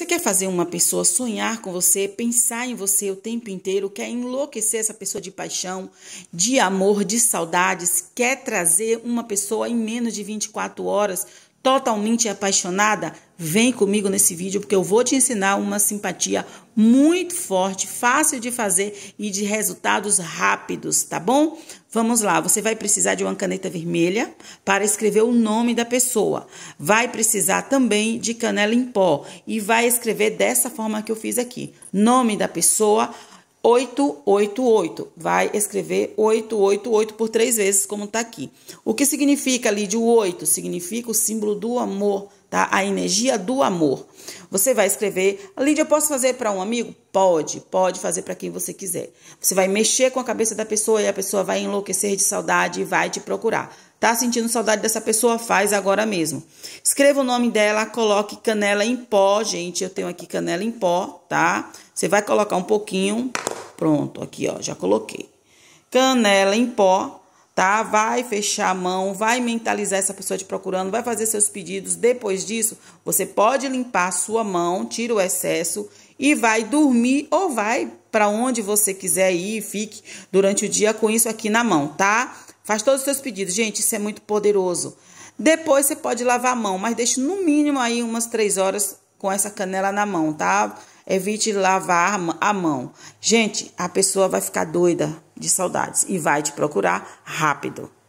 Você quer fazer uma pessoa sonhar com você, pensar em você o tempo inteiro, quer enlouquecer essa pessoa de paixão, de amor, de saudades, quer trazer uma pessoa em menos de 24 horas totalmente apaixonada? Vem comigo nesse vídeo porque eu vou te ensinar uma simpatia muito forte, fácil de fazer e de resultados rápidos, tá bom? Vamos lá, você vai precisar de uma caneta vermelha para escrever o nome da pessoa. Vai precisar também de canela em pó e vai escrever dessa forma que eu fiz aqui: nome da pessoa, 888. Vai escrever 888 por três vezes, como está aqui. O que significa ali de 8? Significa o símbolo do amor, tá? A energia do amor. Você vai escrever, Lídia, eu posso fazer para um amigo? Pode, pode fazer para quem você quiser. Você vai mexer com a cabeça da pessoa e a pessoa vai enlouquecer de saudade e vai te procurar. Tá sentindo saudade dessa pessoa? Faz agora mesmo. Escreva o nome dela, coloque canela em pó, gente. Eu tenho aqui canela em pó, tá? Você vai colocar um pouquinho Pronto, aqui, ó, já coloquei. Canela em pó, tá? Vai fechar a mão, vai mentalizar essa pessoa te procurando, vai fazer seus pedidos. Depois disso, você pode limpar a sua mão, tira o excesso e vai dormir ou vai para onde você quiser ir, fique durante o dia com isso aqui na mão, tá? Faz todos os seus pedidos. Gente, isso é muito poderoso. Depois você pode lavar a mão, mas deixe no mínimo aí umas três horas com essa canela na mão, tá? Evite lavar a mão. Gente, a pessoa vai ficar doida de saudades e vai te procurar rápido.